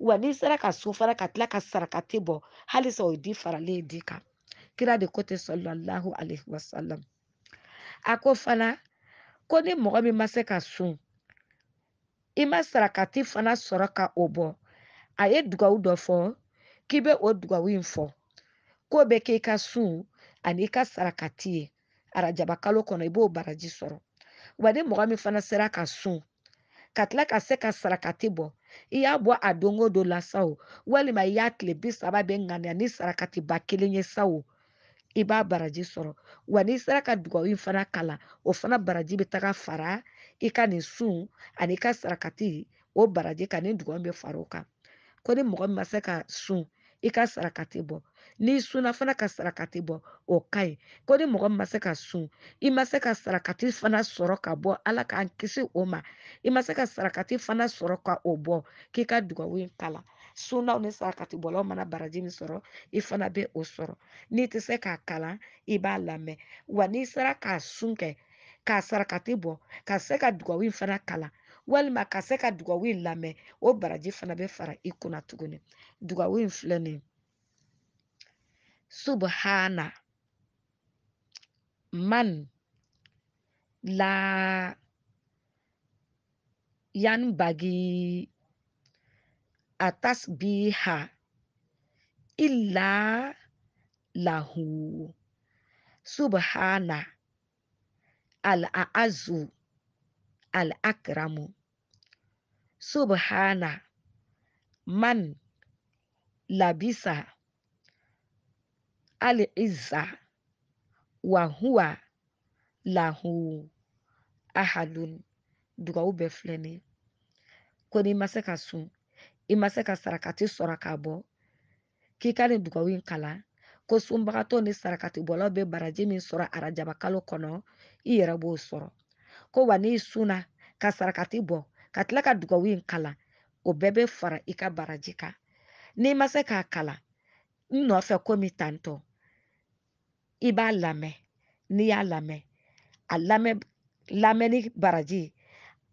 wa n'i sera ka so fara ka tila ka sarakati bɔ halisa o di faralen di kan kira de ko ten sɔlɔlahu alayhi wa salam a ko fana ko ni mɔgɔ min ma se ka sun i ma sarakati fana sɔrɔ ka o bɔ a ye dugawu dɔ fɔ k'i bɛ o dugawu in fɔ k'o bɛ k'i ka sun ani i ka sarakati ye arajaba kalo kɔnɔ i b'o baraji sɔrɔ wa ni mɔgɔ min fana sera ka sun ka tila ka se ka sarakati bɔ iy'a bɔ a don o don la sa o walima i y'a tile bi saba bɛ ŋaniya ni sarakati ba kelen ye sa o i b'a baraji sɔrɔ wa n'i sera ka dugawu in fana kalan o fana baraji bɛ taga fara i ka nin sun ani i ka sarakati o baraji kan ni dugawu bɛ fara o kan ko ni mɔgɔ min ma se ka sun i ka sarakati bɔ n'i sunna fana ka sarakati bɔ o ka ɲi ko ni mɔgɔ ma se ka sun i ma se ka sarakati fana sɔrɔ ka bɔ ala k'an kisi o ma i ma se ka sarakati fana sɔrɔ ka o bɔ k'i ka dugawu in kala sunnaw ni sarakati bɔlaw mana baraji min sɔrɔ i fana bɛ o sɔrɔ n'i tɛ se k'a kalan i b'a lamɛn wa n'i sera k'a sun kɛ k'a sarakati bɔ ka se ka dugawu in fana kalan walima ka se ka dugawu in lamɛn o baraji fana bɛ fara i kunna tuguni dugawu in filɛ nin ye subhana man la yan bagi atas biha illa lahu subhana al-a'azu al-akramu subhana man labisa ali iza له أحد duga o bɛɛ filɛ nin ye ko n'i ma se ka sun i ma se ka sarakati sɔrɔ ka bɔ k'i ka nin dugawu in kalan ko sunbagatɔ ni sarakati sarakatibɔlaw bɛ baraji min sɔrɔ arajaba kalo kɔnɔ i yɛrɛ b'o sɔrɔ ko wa n'i sunna ka sarakati bɔ ka tila ka dugawu in kalan o bɛɛ bɛ fara i ka baraji kan n'i ma se k'a kalan n nɔfɛ komi tantɔ i b'a lamɛn n'i y'a lamɛn a lamɛn lamɛnni baraji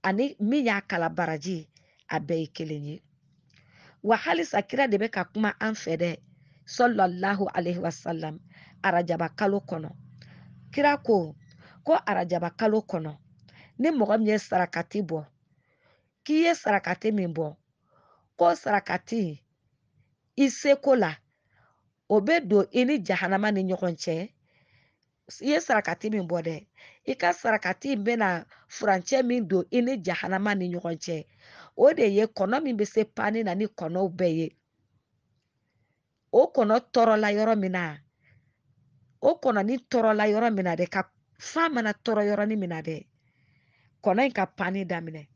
ani min y'a kala baraji a bɛɛ ye kelen ye wa halisa kira de bɛ ka kuma an fɛ dɛ sɔlɔlahu alaihi wasalam arajaba kalo kɔnɔ kira ko ko arajaba kalo kɔnɔ ni mɔgɔ min ye sarakati bɔ k'i ye sarakati min bɔ ko sarakati i seko la o bɛ don i ni jahanama ni ɲɔgɔn cɛ i ye sarakati min bɔ dɛ i ka sarakati in bɛna furancɛ min don i ni jahanama ni ɲɔgɔn cɛ o de ye kɔnɔ min bɛ se pani na ni kɔnɔw bɛɛ ye o kɔnɔ tɔɔrɔla yɔrɔ min na o kɔnɔ ni tɔɔrɔla yɔrɔ min na dɛ ka fa mana tɔɔrɔ yɔrɔnin min na dɛ kɔnɔ in ka panni daminɛ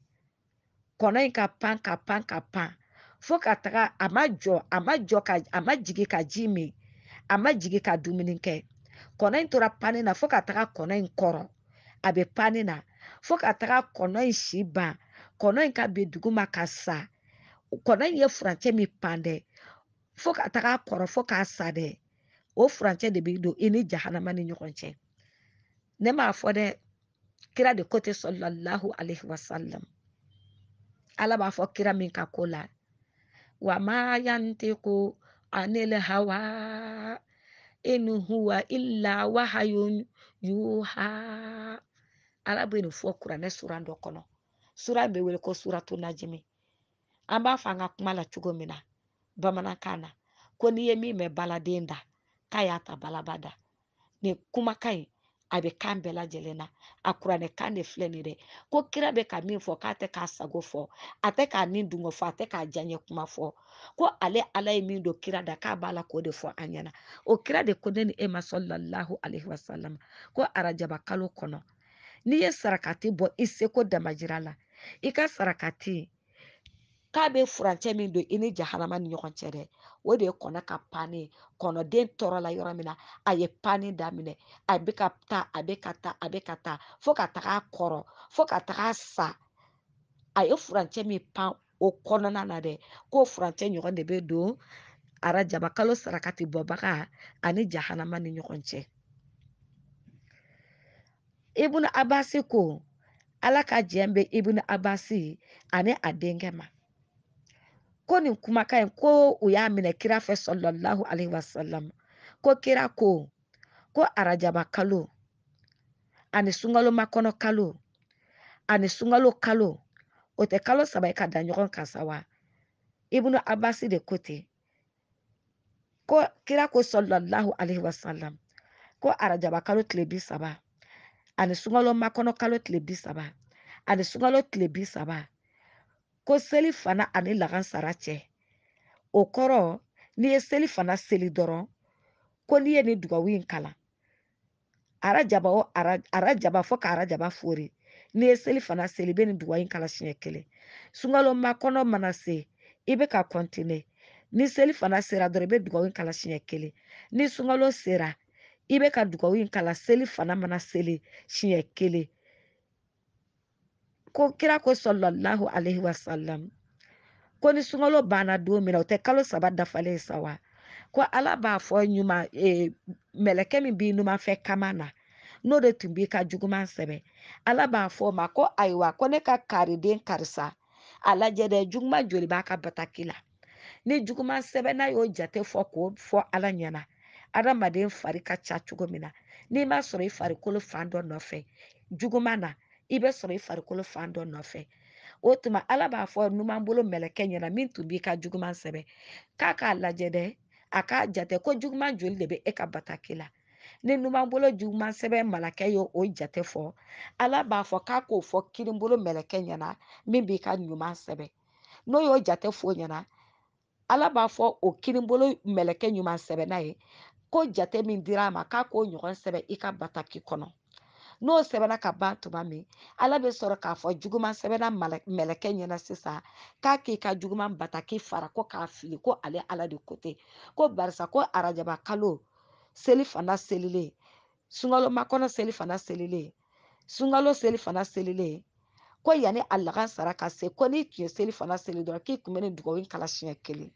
kɔnɔ in ka pan ka pan ka pan fo ka taga a ma jɔ a ma jɔ ka a ma jigin ka ji min a ma jigin ka dumuni kɛ kɔnɔ in tora pani na fo ka taga kɔnɔ in kɔrɔ a bɛ pani na fo ka taga kɔnɔ in si ban kɔnɔ in ka bin dugu ma ka sa kɔnɔ in ye furancɛ min pan dɛ fo ka taga kɔrɔ fo k'a sa dɛ o furancɛ de bɛ don i ni jahanama ni ɲɔgɔn cɛ ne m'a fɔ dɛ kira de ko tɛ sɔlilahu alaihi wasalam ala b'a fɔ kira min ka ko la wa ma yanti ko anil hawa enu huwa illa wahayun yuha arabenu Ala kuranɛ sura dɔ kɔnɔ sura bɛ wele ko sura to najimi an b'a fɔ an ka kuma la cogo min na bamanankan na ko n'i ye min mɛn baladen da k'a y'a ta balaba da nin kumakan in a bɛ kan bɛɛ lajɛlen na a kuranɛ kan de filɛ nin dɛ ko kira bɛ ka min fɔ k'a tɛ k'a sago fɔ a tɛ k'a nin dungo fɔ a tɛ k'a diyaɲɛ kuma fɔ ko ale ala ye min don kira da k'a b'a la k'o de fɔ an ɲɛna o kira de ko ne ni e ma sɔlilahu alaihi wasalam ko arajaba kalo kɔnɔ n'i ye sarakati bɔ i seko damajira la i ka sarakati k'a bɛ furancɛ min don i ni jahanama ni ɲɔgɔn cɛ dɛ o de ye kɔnɔ ka pannen kɔnɔden tɔɔrɔ la yɔrɔ min na a ye pannen daminɛ a bɛ ka taa a bɛ ka taa a bɛ ka taa fo ka taga kɔrɔ fo ka taga sa a ye furancɛ min pan o kɔnɔna na dɛ k'o furancɛ ɲɔgɔn de bɛ don arajaba kalo saraka ti bɔbaga ani jahanama ni ɲɔgɔn cɛ ibunu abasi ko ala ka jɛn bɛ ibunu abasi ani a denkɛ ma ko nin kumaka yi ko u y'a minɛ kira fɛ sɔlɔlahu alaihi wasalam ko kira ko ko arajaba kalo ani sunkalo makɔnɔ kalo ani sunkalo kalo o tɛ kalo saba ye ka da ɲɔgɔn kan sa wa ibnu abasi de ko te ko kira ko sɔlɔlahu alaihi wasalam ko arajaba kalo tile bi saba ani sunkalo makɔnɔ kalo tile bi saba ani sunkalo tile bi saba ko seli fana ani lagansara cɛ o kɔrɔ n'i ye seli fana seli dɔrɔn ko n'i ye nin dugawu in kalan arajaba o arajaba fo ka arajaba fori n'i ye seli fana seli i bɛ nin dugawu in kala siɲɛ kelen sunkalo ma mana se i bɛ ka kɔntine ni seli fana sera dɔrɔn i bɛ dugawu in kala siɲɛ kelen ni sunkalo sera i bɛ ka dugawu in kala seli fana mana seli siɲɛ kelen ko kira ko sallallahu alaihi salam ko ni sunkalo banna don min na o tɛ kalo saba dafalen sa wa ko ala b'a fɔ ɲuman e, mɛlɛkɛ min b'i numanfɛ kama na n'o de tun b'i ka juguman sɛbɛ ala b'a fɔ o ma ko ayiwa ko ne ka kariden karisa a lajɛ dɛ juguman joli b'a ka bataki la ni juguman sɛbɛ n'a y'o jate fɔ k'o fɔ ala ɲɛna adamaden fari ka ca cogo min na n'i ma sɔrɔ i farikolo fan dɔ nɔfɛ juguman na i bɛ sɔrɔ i farikolo fan dɔ nɔfɛ o tuma ala b'a fɔ numan bolo mɛlɛkɛ ɲɛna min tun b'i ka juguman sɛbɛ k'a k'a lajɛ dɛ a k'a jate ko juguman joli de bɛ e ka bataki la ni numan juguman sɛbɛn mɛlɛkɛ ye o jate fɔ ala b'a fɔ k'a k'o fɔ kirinbolo mɛlɛkɛ ɲɛna min b'i ka ɲuman sɛbɛn n'o y'o jate f'o ɲɛna ala b'a fɔ o kirinbolo mɛlɛkɛ ɲuman sɛbɛnna ye ko jate min dira a ma k'a k'o ɲɔgɔn sɛbɛn i ka bataki kɔnɔ n'o sɛbɛnna ka ban tuma min ala bɛ sɔrɔ k'a fɔ juguman sɛbɛnna mɛlɛkɛ ɲɛna sisan k'a k'i ka juguman bata k'i fara ko k'a fili ko ale ala de ko tɛ ko barisa ko arajaba kalo seli fana selilen sunkalo makɔnɔ seli fana selilen sunkalo seli fana selilen ko yanni a laban sara ka se ko n'i tun ye seli fana seli dɔrɔn k'i tun bɛ nin dugawu in kala siɲɛ kelen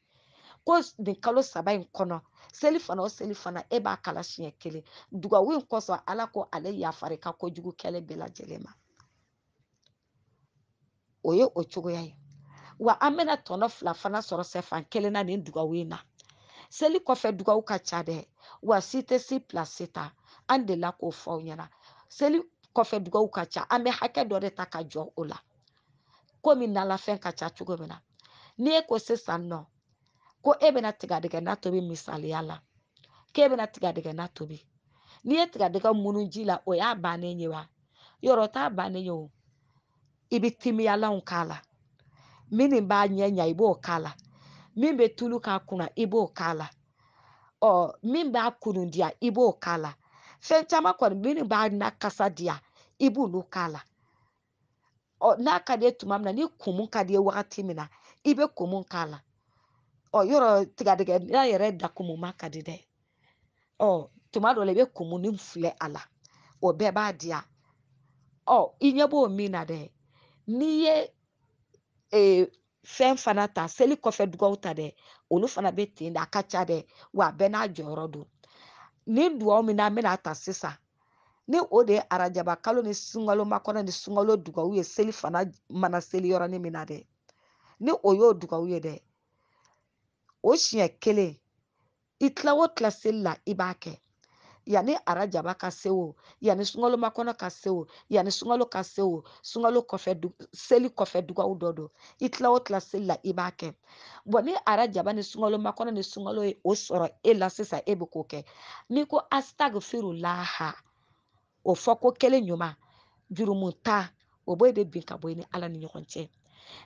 ko nin kalo saba in kɔnɔ selifana o selifana e b'a kala siɲɛ kelen dugawu in kɔsɔn ala ko ale yafari ka kojugu kɛlɛ bɛɛ lajɛlen ma o ye o cogoya ye wa an bɛna tɔnɔ fila fana sɔrɔ sɛfan kelen na nin dugawu in na seli kɔfɛ dugawu ka ca dɛ wa si tɛ si pila si ta an delila k'o fɔ aw ɲɛna seli kɔfɛ dugawu ka ca an bɛ hakɛ dɔ de ta ka jɔ o la komi nalafɛn ka ca cogo min na n'i e ko sisan nɔ ko e bɛna tigadɛgɛ na tobi misali misaliya la k'e bɛna tigadɛgɛ na tobi n'i ye tigadɛgɛ munu ji la o y'a bannen ye wa yɔrɔ t'a bannen ye o ibi bɛ timiyalanw k'a la mini b'a ɲɛ nya ibo kala min be tulu k'a kuna ibo kala k'a ɔ min b'a kunu diya ibo kala k'a la fɛn caman kɔni minnu b'a na kasa diya i b'olu k'a la ɔ n'a ka di ye tuma min na ni kumu ka di ye wagati min na i bɛ kumu k'a ɔ yɔrɔ tigadɛgɛda yɛrɛ dakumuma ka di dɛ ɔ tuma dɔ la i bɛ kumuni filɛ a la o bɛɛ b'a diya ɔ i ɲɛ b'o min na dɛ n'i ye ee fɛn fana ta seli kɔfɛ dugawu ta dɛ olu fana bɛ ten de a ka ca dɛ wa a bɛɛ n'a jɔyɔrɔ don ni dugawu min n'an bɛna ta sisan ni o de ye arajaba kalo ni sunkalo makɔnɔ ni sunkalo dugawu ye seli fana mana seli yɔrɔnin min na dɛ ni o y'o dugawu ye dɛ E o siɲɛ kelen i tila o tila seli la i b'a kɛ yanni arajaba ka se o yanni sunkalo ka se o yanni sunkalo ka se o sunkalo kɔfɛ du seli kɔfɛ dugawu dɔ don i e tila o tila seli la i b'a kɛ bɔn ni arajaba ni sunkalo ni sunkalo ye o sɔrɔ e la sisan e bɛ k'o kɛ n'i ko astagfirulaha o fɔ ko kelen ɲuman jurumu ta o b'o e bɛ bin ka bɔ i ni ala ni ɲɔgɔn cɛ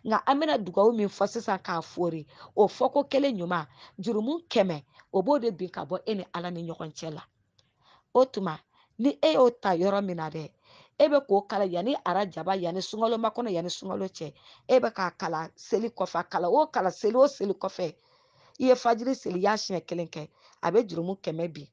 na an bɛna dugawu min fɔ sisan k'a fori o fɔko kele ɲuman jurumu kɛmɛ o b'o de bin ka bɔ e ni ala ni ɲɔgɔn cɛ la o tuma ni e y'o ta yɔrɔ min na dɛ e bɛ k'o kala yanni arajaba yanni sunkalo makɔnɔ yanni sunkalo cɛ e bɛ k'a kala seli kɔfɛ a kala o kala seli o seli kɔfɛ i ye fajiri seli i y'a siɲɛ kelen kɛ a bɛ jurumu kɛmɛ bin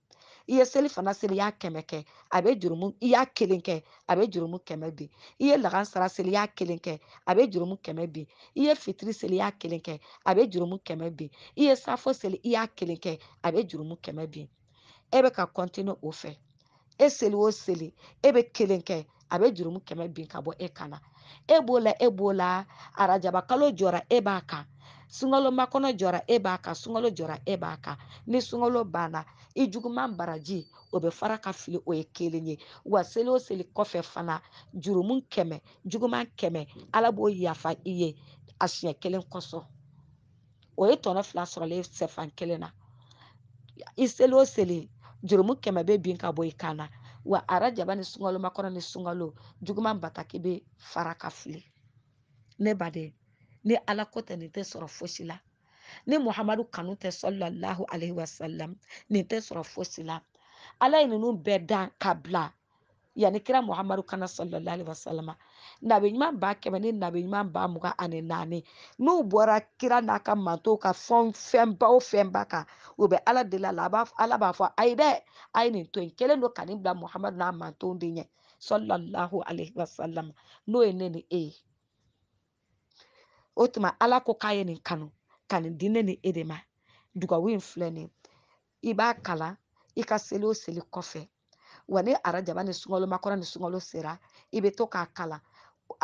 i seli fana seli i y'a kɛmɛ kɛ a bɛ jurumu i y'a kelen kɛ a bɛ jurumu kɛmɛ bin i ye lagansara seli i y'a kelen kɛ a bɛ jurumu kɛmɛ bin i ye fitiri seli i y'a kelen kɛ a bɛ jurumu kɛmɛ bin i ye safo seli i y'a kelen kɛ a bɛ jurumu kɛmɛ bin e bɛ ka o fɛ e seli o seli e bɛ kelen kɛ a bɛ jurumu kɛmɛ bin ka bɔ e kan na e b'o la e b'o la arajaba kalo jɔra e b'a kan sunkalo makɔnɔ jɔra e b'a kan sunkalo jɔra e b'a kan ni sunkalo banna i juguman baraji o bɛ fara ka fili o ye kelen ye wa seli o seli kɔfɛ fana jurumu kɛmɛ juguman kɛmɛ ala b'o yafa i ye a siɲɛ kelen kɔsɔn o ye tɔnɔ fila sɔrɔlen sɛfan kelen na i seli o seli jurumu kɛmɛ bɛ bin ka bɔ i kan na wa arajaba ni sunkalo makɔnɔ ni sunkalo juguman bataki bɛ fara ka fili ne baden ni ala ko tɛ nin tɛ sɔrɔ fosi la ni muhamadu kanu tɛ sɔlilahu alaihi wasalam nin tɛ sɔrɔ fosi la ala ye ninnu bɛɛ dan ka bila yanni kira muhamadu kana sɔlilahu alaihi wasalam nabi ɲuman ba kɛmɛ ni nabi ɲuman ba mugan ani naani n'u bɔra kira n'a ka mantow ka fɛn fɛnba o fɛnba kan u bɛ ala deli a la a b'a ala b'a fɔ ayi dɛ a ye nin to yen kelen don ka nin bila muhamadu n'a mantow de ɲɛ sɔlilahu alaihi wasalam n'o ye ne ni e ye. o tuma ala ko k'a ye nin kanu ka nin di ne ni e de ma dugawu in filɛ nin i b'a kala i ka seli o seli kɔfɛ wa ni arajaba ni sunkalo makɔrɔ ni sunkalo sera i bɛ to k'a kala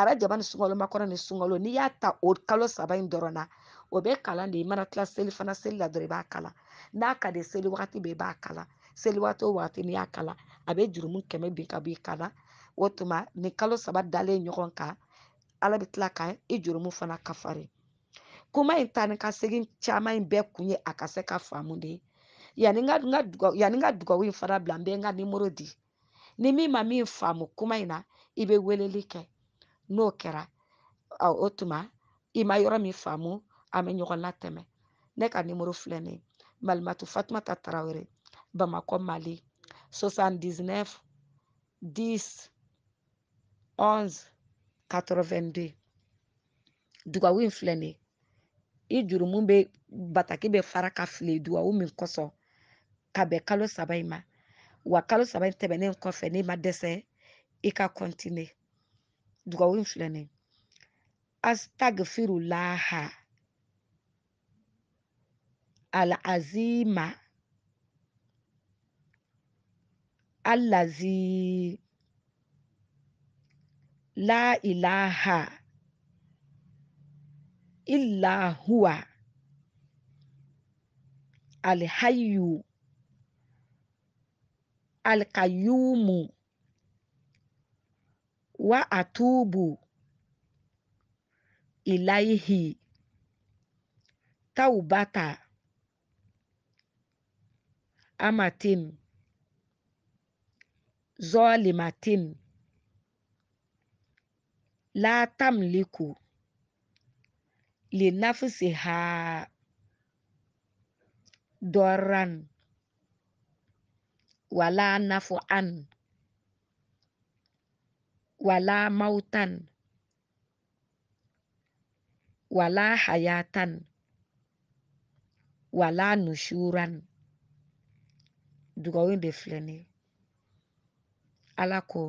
arajaba ni sunkalo makɔrɔ ni sunkalo n'i y'a ta o kalo saba in dɔrɔn na o bɛ kalan de i mana tila seli fana seli la dɔrɔn i b'a kala n'a ka di seli wagati bɛɛ i b'a kala seli waati o wagati n'i y'a kala a bɛ jurumu kɛmɛ bin ka b'i kala o tuma nin kalo saba dalen ɲɔgɔn kan ala bɛ tila ka i jurumu fana kafari kuma in tani ka segin caman in bɛɛ kun ye a ka se ka faamu de ye yanni n ka yanni n ka dugawu in fana bila n bɛ n ka nimoro di ni min ma min faamu kuma in na i bɛ weleli kɛ n'o kɛra o tuma i ma yɔrɔ min faamu an bɛ ɲɔgɔn latɛmɛ ne ka nimoro filɛ nin ye malimatu fatumata tarawele bamakɔ mali soixante dix neuf dix onze 80 dugawu in filɛ nin ye i juru mun bɛ bataki bɛ fara ka fili dugawu min kɔsɔn ka bɛn kalo saba in ma wa kalo saba in tɛmɛnen kɔfɛ n'i ma dɛsɛ i ka kɔntine dugawu in filɛ nin ye astagfirulaha alazima alazi la ilaha illa huwa alhayu alqayumu wa atubu ilaihi taubata amatin zolimatin la tamliku linafsiha doran wala nafuan wala mautan wala hayatan wala nushuran dugawu in de filɛ nin ala ko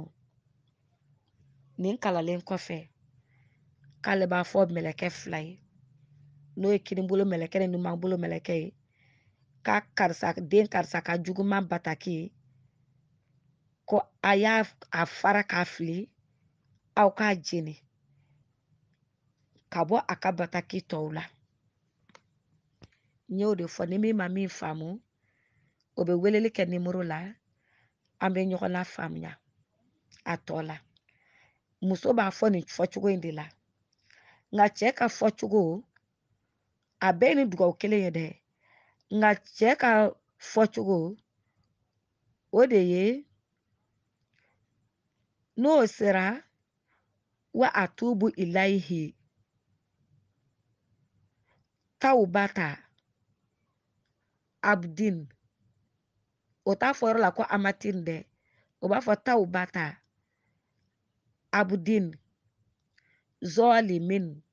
nin kalalen kɔfɛ k'ale b'a fɔ mɛlɛkɛ fila ye n'o ye kini bolo mɛlɛkɛ ni numan bolo mɛlɛkɛ ye k'a karisa den karisa ka jugu man bataki ye ko a y'a a fara k'a fili aw k'a jeni ka bɔ a ka bataki tɔw la n y'o de fɔ ni min ma min faamu o bɛ weleli kɛ nimoro la an bɛ ɲɔgɔn la faamuya a tɔ la muso b'a fɔ nin fɔcogo in de la nka cɛ ka fɔcogo a bɛɛ ni dugawu kelen ye dɛ nka cɛ ka fɔcogo o de ye n'o sera wa a tubu ilayihi tawbata abdin o t'a fɔ yɔrɔ la ko amatin dɛ o b'a fɔ tawbata abudin zolimin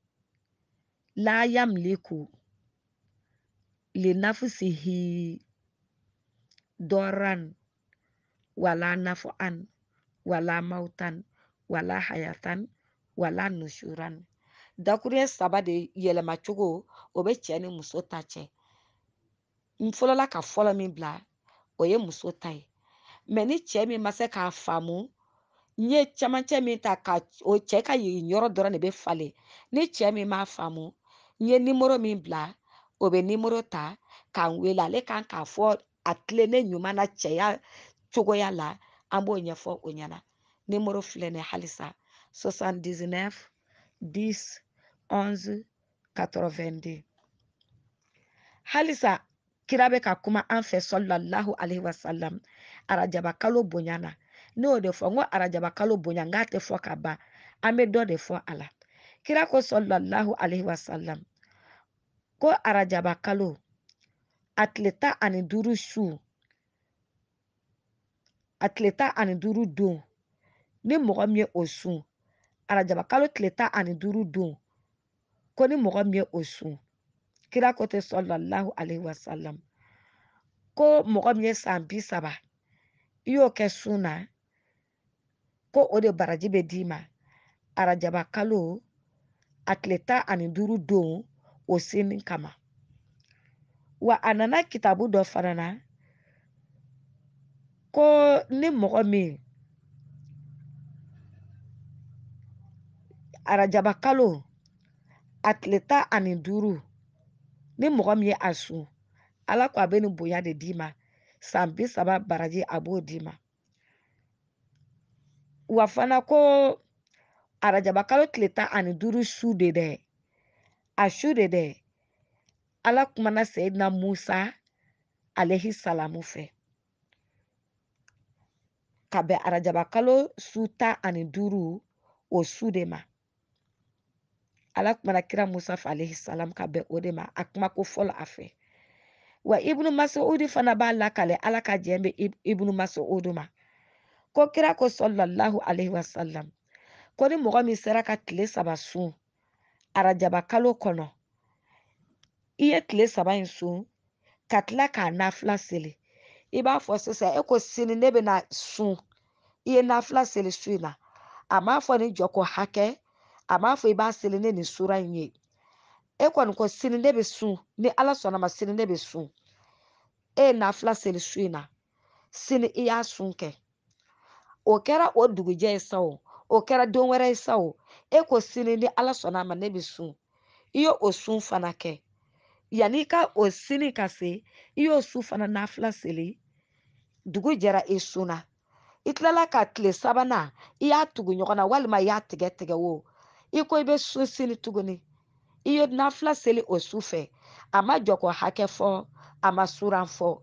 la yamliku linafsihi doran wala naf'an wala mautan wala hayatan wala nusuran dakuruɲɛ saba de yɛlɛma cogo o bɛ cɛ ni muso ta cɛ n fɔlɔla ka fɔlɔ min bila o ye muso ta ye mɛ ni cɛ min ma se k'a faamu i ye camancɛ min ta ka o cɛ ka yen yɔrɔ dɔrɔn de bɛ falen ni cɛ min m'a faamu n ye nimoro min bila o bɛ nimoro ta k'a wele ale kan k'a fɔ a ne ɲuman na cɛya cogoya la an b'o ɲɛfɔ o ɲɛna nimoro filɛ nin halisa 79 10 11 halisa kira bɛ ka kuma an fɛ sɔlilahu alaihi wasalam arajaba kalo bonya na ne y'o de fɔ n ko arajaba kalo bonya n k'a tɛ fɔ ka ban an bɛ dɔ de fɔ a la kira ko sɔlilahu alaihi wasalam ko arajaba kalo a tile tan ani duuru su a tile tan ani duuru don ni mɔgɔ min ye o sun arajaba kalo tile tan ani duuru don ko ni mɔgɔ min ye o sun kira ko te sɔlilahu alaihi wasalam ko mɔgɔ min ye san bi saba i y'o kɛ sun na ko o de baraji bɛ d'i ma arajaba kalo a tile tan ani duuru don o seni kama wa a nana kitabu dɔ fana na ko ni mɔgɔ min arajaba kalo a tile tan ani duuru ni mɔgɔ min ye a sun ala ko a bɛ nin bonya de d'i ma san bi saba baraji a b'o d'i ma wa fana ko arajabakalo tile tan ani duuru su de dɛ a su de dɛ ala kumana sayidina musa alehi salamu fɛ ka bɛ arajabakalo su tan ani duuru o su de ma ala kumana kira musa fɛ alehi salamu ka o de ma a ko fɔlɔ a fɛ wa ibnu masaudu fana b'a lakale ala ka jɛn bɛ ibnu masaudu ma ko kira ko sɔlɔlahu alaihi wasalam ko ni mɔgɔ min sera ka tile saba sun arajaba kalo kɔnɔ i ye tile saba in sun ka tila k'a nafila seli i b'a fɔ sisan e ko sini ne bɛna sun i ye nafila seli su in na a m'a fɔ ni jɔ ko hakɛ a m'a fɔ i b'a seli ne nin sura in ye e kɔni ko sini ne bɛ sun ni ala sɔnna ma sini ne bɛ sun e ye nafila seli su in na sini i y'a sun kɛ o kɛra o dugujɛ ye sa o o kɛra don wɛrɛ ye sa o e ko sini ni ala sɔnna a ma ne bɛ sun i y'o o sun fana kɛ yanni i ka o sini ka se i y'o su fana nafila seli dugu jɛra i sunna i tilala ka tile sabanan i y'a tugu ɲɔgɔn na walima i y'a tigɛ tigɛ o i ko i bɛ sun sini tuguni i ye nafila seli o su fɛ a ma jɔ ko hakɛ fɔ a ma suran fɔ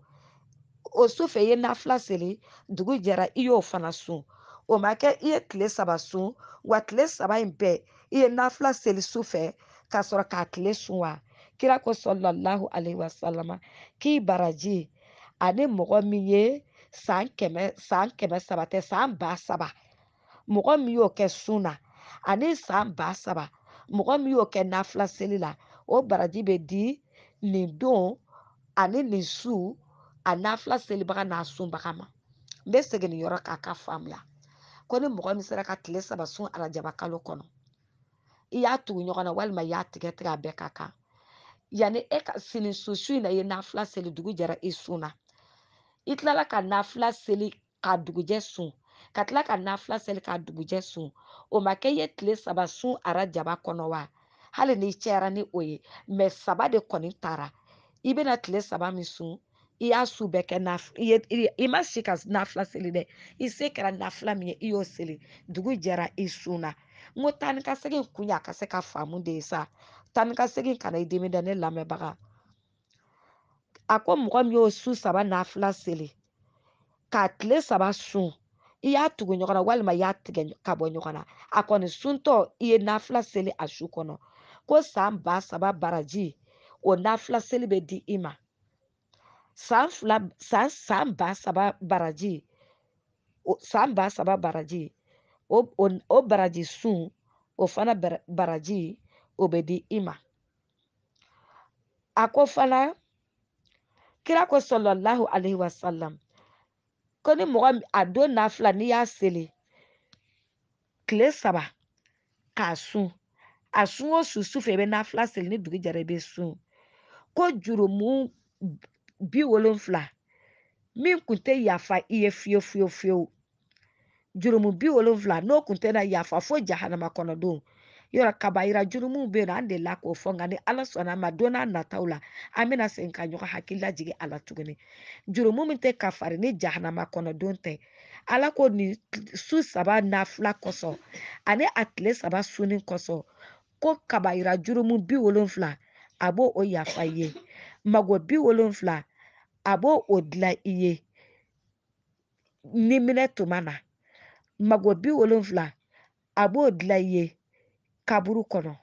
o sufɛ i ye nafila seli dugu jɛra i y'o fana sun o ma kɛ i ye tile saba sun wa tile saba in bɛɛ i ye nafila seli sufɛ ka sɔrɔ k'a tile sun wa kira ko sɔlɔlahu alayhi wa salama k'i baraji ani mɔgɔ min ye san kɛmɛ san kɛmɛ saba tɛ san ba saba mɔgɔ min y'o kɛ sun na ani san ba saba mɔgɔ min y'o kɛ nafila seli la o baraji bɛ di nin don ani nin su a n'a fila selibaga n'a sunbaga ma n bɛ segin nin yɔrɔ k'a ka faamuya ko ni mɔgɔ min sera ka tile saba sun arajaba kalo kɔnɔ i y'a tugu ɲɔgɔn na walima i y'a tigɛ tigɛ a bɛɛ ka kan yanni e ka sini so su in na i ye nafila seli dugu jɛra i sun na i tilala ka nafila seli k'a dugujɛ sun ka tila ka nafila seli k'a dugujɛ sun o ma kɛ i ye tile saba sun arajaba kɔnɔ wa hali n'i cɛyara ni o ye saba de kɔni taara i bɛna tile saba min sun i y'a su bɛɛ kɛ na i ma si ka nafila seli dɛ i se kɛra nafila min ye i y'o seli dugu jɛra i sun na n ko taa ni ka segin kun y'a ka se ka faamu de ye sa taa ni ka segin kana i dimi da ne lamɛnbaga a ko mɔgɔ min y'o su saba nafila seli k'a tile saba sun i y'a tugu ɲɔgɔn na walima i y'a tigɛ ka bɔ ɲɔgɔn na a kɔni suntɔ i ye nafila seli a su kɔnɔ ko san ba saba baraji o nafila seli bɛ di i ma san fila san san ba saba baraji san ba saba baraji o, o, baraji sun o fana baraji o bɛ di i ma a ko fana kira ko sɔlɔlahu alaihi wasalam ko ni mɔgɔ a don n'a fila n'i y'a seli tile saba k'a sun a sun o sun sufɛ i bɛ n'a fila seli ni dugu jɛra i bɛ sun ko jurumu bi biwolonfila min kun tɛ yafa i ye fiyewu fiyewu fiyewu jurumu biwolonfila n'o kun tɛna yafa fo jahanama kɔnɔdenw yɔrɔ kabayira jurumu bɛ yen nɔ an de k'o fɔ nka ni ala sɔnna ma don n'a nataw la an bɛna segin ka ɲɔgɔn hakili lajigin a la tuguni jurumu min tɛ ka fari ni jahanama kɔnɔdon tɛ ala ko nin su saba na fila kɔsɔn ani a tile saba sunni kɔsɔn ko kabayira jurumu bi wolonfila a b'o o yafa i ye mago bi wolonfila a b'o o dila i ye ni minɛ tuma na mago bi wolonfila a b'o dila i ye kaburu kɔnɔ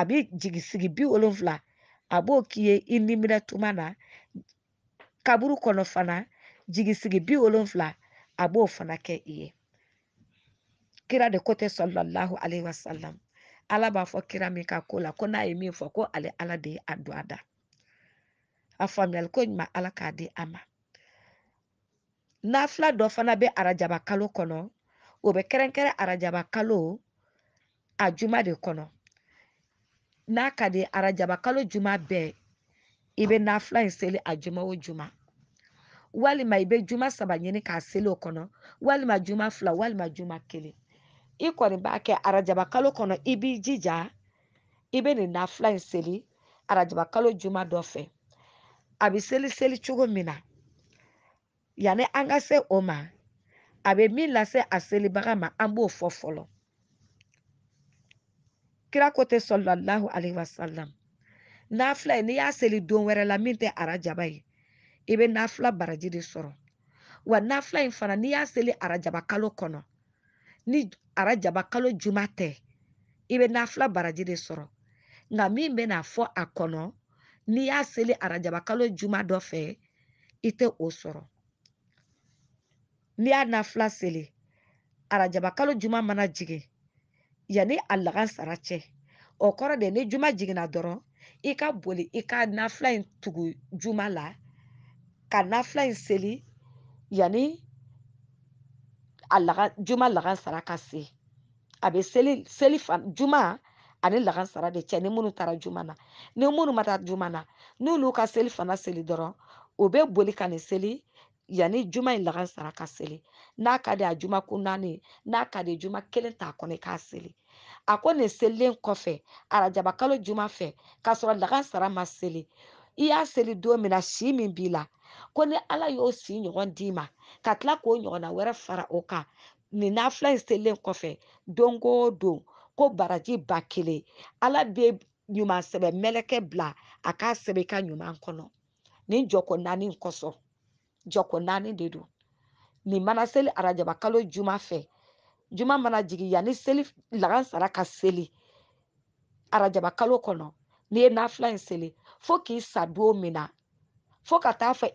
a bɛ jigisigi bi wolonfila a b'o k'i ye i niminɛ tuma na kaburu kɔnɔ fana jigisigi bi wolonfila a b'o fana kɛ i ye kira de ko tɛ sɔlɔlahu alayhi wa salam ala b'a fɔ kira min ka ko la ko n'a ye min fɔ ko ale ala de ye a don a da afaamuyaliko ɲuman ala k'a di a ma nafila dɔ fana bɛ arajaba kalo kɔnɔ o bɛ kɛrɛnkɛrɛn arajaba kalo a juma de kɔnɔ n'a ka di arajaba kalo juma bɛɛ i bɛ nafila in seli a juma o juma walima i bɛ juma saba ɲini k'a seli o kɔnɔ walima juma fila walima juma kelen i kɔni b'a kɛ arajaba kalo kɔnɔ i b'i jija i bɛ nin nafila in seli arajaba kalo juma dɔ fɛ a bɛ seli seli cogo min na yanni an ka se o ma a bɛ min lase a selibaga ma an b'o fɔ fɔlɔ kira ko tɛ sɔlɔlahu alayhi wa salam nafila ye n'i y'a seli don wɛrɛ la min tɛ arajaba ye i bɛ nafila baraji de sɔrɔ wa nafila in fana n'i y'a seli arajaba kalo kɔnɔ ni arajaba kalo juma tɛ i bɛ nafila baraji de sɔrɔ nka min bɛ na fɔ a kɔnɔ n'i y'a seli kalo juma dɔ fɛ i tɛ o sɔrɔ n'i y'a nafila seli arajabakalo juma mana jigin yanni a lagansara cɛ o kɔrɔ de ni juma jiginna dɔrɔn i ka boli i ka nafila in tugu juma la ka nafila in seli yanni a laga juma lagansara ka se a bɛ seli seli fan juma ani lahansara de cɛ ni minnu taara juma na ni minnu ma taa juma na n'olu ka seli fana seli dɔrɔn o bɛ boli ka nin seli yanni juma in lahansara ka seli n'a ka di a juma kun naani n'a ka di juma kelen t'a kɔnɔ k'a seli a ko nin selilen kɔfɛ arajabakalo juma fɛ k'a sɔrɔ lahansara ma seli i y'a seli don min na si min b'i la ko ni ala y'o si ɲɔgɔn d'i ma ka tila k'o ɲɔgɔnna wɛrɛ fara o kan nin nafila in selen kɔfɛ don o don ko baraji ba kelen ala bɛ ɲuman sɛbɛ mɛlɛkɛ bila a k'a sɛbɛ i ka ɲuman kɔnɔ nin jɔko naani kɔsɔn jɔko naani de don nin mana seli arajaba kalo juma fɛ juma mana jigin yanni seli lagansara ka seli arajaba kalo kɔnɔ n'i ye nafila in seli fo k'i sa don min na fo ka taa fɔ